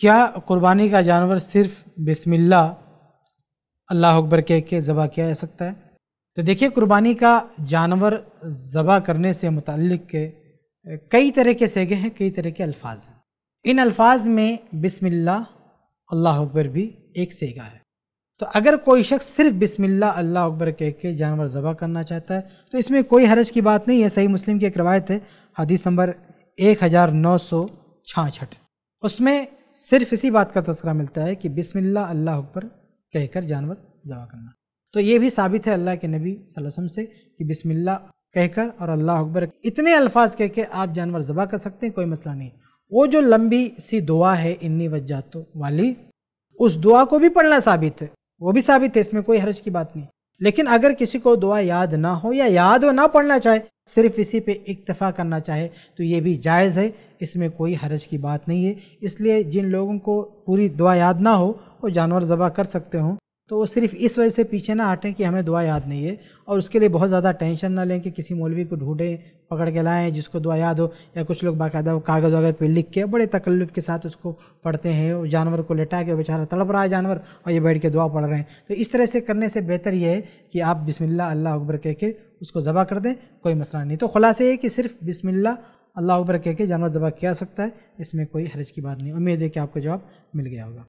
क्या कुर्बानी का जानवर सिर्फ बिस्मिल्लाह अल्लाह अकबर कह के ज़बह किया जा सकता है तो देखिए कुर्बानी का जानवर ज़बह करने से मुतल के कई तरह के सेगे हैं कई तरह के अल्फाज हैं इन अल्फाज में बिस्मिल्लाह अल्लाह अकबर भी एक सेगा है तो अगर कोई शख्स सिर्फ बिस्मिल्लाह अल्लाह अकबर कह के जानवर ज़बह करना चाहता है तो इसमें कोई हरज की बात नहीं है सही मुस्लिम की एक रवायत है हदीस नंबर एक हज़ार नौ सौ छाछठ उसमें सिर्फ इसी बात का तस्करा मिलता है कि बिसमिल्ला अल्लाह अकबर कहकर जानवर जवा करना तो ये भी साबित है अल्लाह के नबी वसम से कि बिसमिल्ला कहकर और अल्लाह अकबर इतने अल्फाज कह के आप जानवर जबा कर सकते हैं कोई मसला नहीं वो जो लंबी सी दुआ है इन्नी वजातों वाली उस दुआ को भी पढ़ना साबित है वो भी साबित है इसमें कोई हर्ज की बात नहीं लेकिन अगर किसी को दुआ याद ना हो या याद हो ना पढ़ना चाहे सिर्फ इसी पे इक्तफ़ा करना चाहे तो ये भी जायज़ है इसमें कोई हरज की बात नहीं है इसलिए जिन लोगों को पूरी दुआ याद ना हो वो जानवर ज़बा कर सकते हों तो वो सिर्फ इस वजह से पीछे ना हटें कि हमें दुआ याद नहीं है और उसके लिए बहुत ज़्यादा टेंशन ना लें कि किसी मौलवी को ढूंढें पकड़ के लाएं जिसको दुआ याद हो या कुछ लोग बाकायदा कागज़ वगैरह पे लिख के बड़े तकल्लुफ़ के साथ उसको पढ़ते हैं जानवर को लेटा के बेचारा तड़प रहा है जानवर और ये बैठ के दुआ पढ़ रहे हैं तो इस तरह से करने से बेहतर ये है कि आप बिसमिल्ला अल्लाह अकबर कह के उसको ज़बा कर दें कोई मसला नहीं तो ख़ुलासा ये कि सिर्फ बिसमिल्ला अल्लाह अकबर कह के जानवर ज़बा किया सकता है इसमें कोई हरज की बात नहीं उम्मीद है कि आपको जवाब मिल गया होगा